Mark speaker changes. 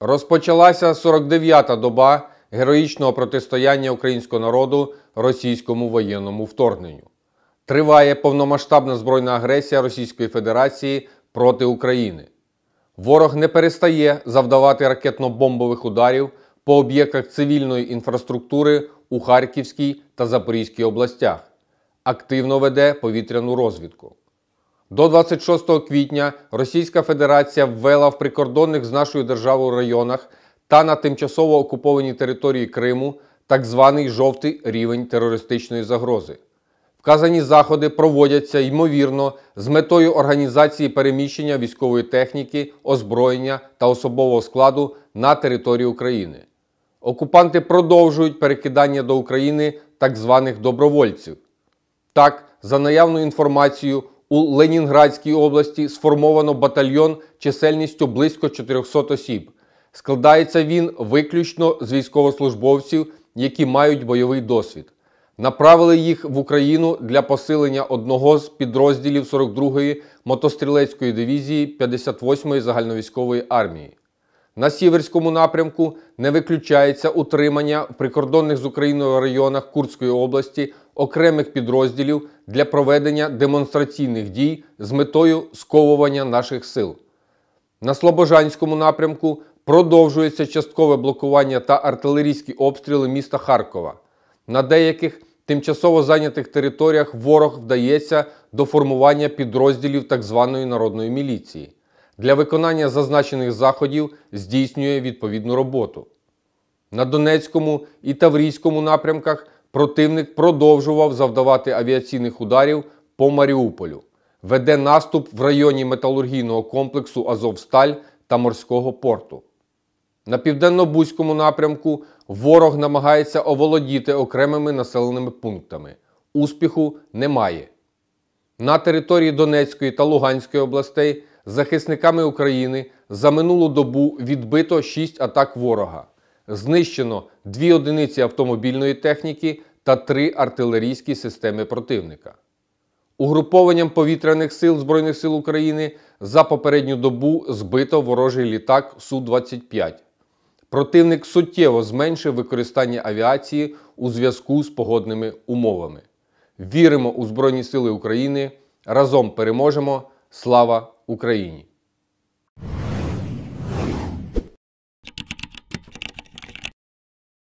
Speaker 1: Розпочалася 49-та доба героїчного протистояння українського народу російському воєнному вторгненню. Триває повномасштабна збройна агресія Російської Федерації проти України. Ворог не перестає завдавати ракетно-бомбових ударів по об'єктах цивільної інфраструктури у Харківській та Запорізькій областях, активно веде повітряну розвідку. До 26 квітня Російська Федерація ввела в прикордонних з нашою державою районах та на тимчасово окупованій території Криму так званий жовтий рівень терористичної загрози. Вказані заходи проводяться ймовірно з метою організації переміщення військової техніки, озброєння та особового складу на території України. Окупанти продовжують перекидання до України так званих добровольців. Так, за наявною інформацією, у Ленінградській області сформовано батальйон чисельністю близько 400 осіб. Складається він виключно з військовослужбовців, які мають бойовий досвід. Направили їх в Україну для посилення одного з підрозділів 42-ї мотострілецької дивізії 58-ї загальновійськової армії. На сіверському напрямку не виключається утримання в прикордонних з Україною районах Курської області окремих підрозділів для проведення демонстраційних дій з метою сковування наших сил. На Слобожанському напрямку продовжується часткове блокування та артилерійські обстріли міста Харкова. На деяких тимчасово зайнятих територіях ворог вдається до формування підрозділів так званої народної міліції. Для виконання зазначених заходів здійснює відповідну роботу. На Донецькому і Таврійському напрямках противник продовжував завдавати авіаційних ударів по Маріуполю, веде наступ в районі металургійного комплексу Азовсталь та морського порту. На південно-бузькому напрямку ворог намагається оволодіти окремими населеними пунктами. Успіху немає. На території Донецької та Луганської областей захисниками України за минулу добу відбито 6 атак ворога знищено дві одиниці автомобільної техніки та три артилерійські системи противника. Угрупованням повітряних сил Збройних сил України за попередню добу збито ворожий літак Су-25. Противник суттєво зменшив використання авіації у зв'язку з погодними умовами. Віримо у Збройні Сили України. Разом переможемо! Слава Україні!